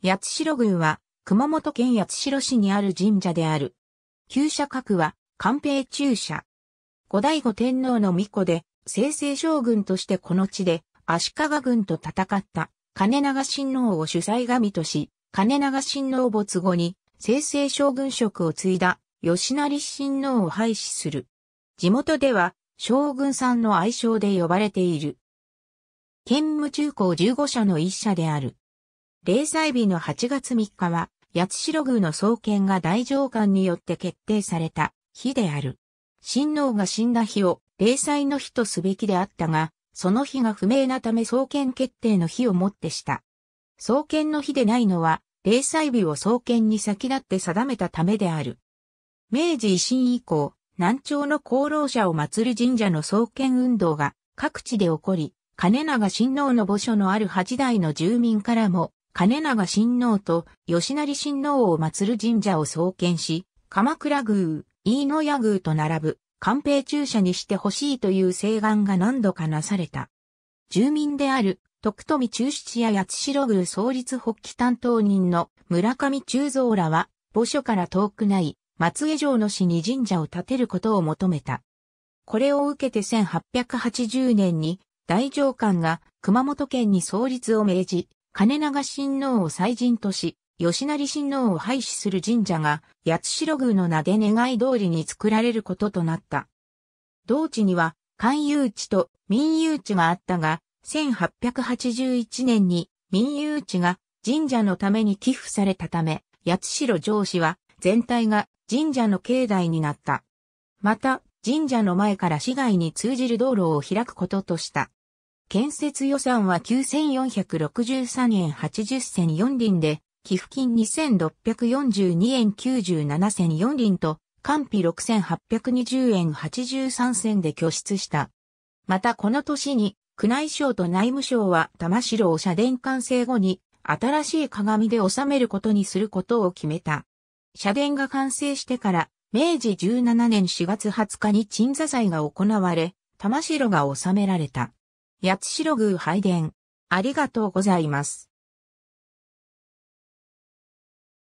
八代宮は、熊本県八代市にある神社である。旧社格は、官兵中社。後醍醐天皇の御子で、清々将軍としてこの地で、足利軍と戦った、金長親王を主催神とし、金長親王没後に、清々将軍職を継いだ、吉成親王を廃止する。地元では、将軍さんの愛称で呼ばれている。県務中高15社の一社である。霊祭日の8月3日は、八代宮の創建が大上官によって決定された日である。新王が死んだ日を霊祭の日とすべきであったが、その日が不明なため創建決定の日をもってした。創建の日でないのは、霊祭日を創建に先立って定めたためである。明治維新以降、南朝の功労者を祀る神社の創建運動が各地で起こり、金長親王の墓所のある八代の住民からも金長親王と吉成親王を祀る神社を創建し、鎌倉宮、飯野屋宮と並ぶ、官兵中社にしてほしいという請願が何度かなされた。住民である、徳富中七や八代宮創立発起担当人の村上中蔵らは、墓所から遠くない松江城の市に神社を建てることを求めた。これを受けて1880年に大上官が熊本県に創立を命じ、金長親王を祭神とし、吉成親王を廃止する神社が、八代宮の名で願い通りに作られることとなった。同地には、官有地と民有地があったが、1881年に民有地が神社のために寄付されたため、八代城市は全体が神社の境内になった。また、神社の前から市街に通じる道路を開くこととした。建設予算は9463円80銭4輪で、寄付金2642円97銭4輪と、官費6820円83銭で拠出した。またこの年に、宮内省と内務省は玉城を社殿完成後に、新しい鏡で収めることにすることを決めた。社殿が完成してから、明治17年4月20日に鎮座祭が行われ、玉城が収められた。八代宮拝殿。ありがとうございます。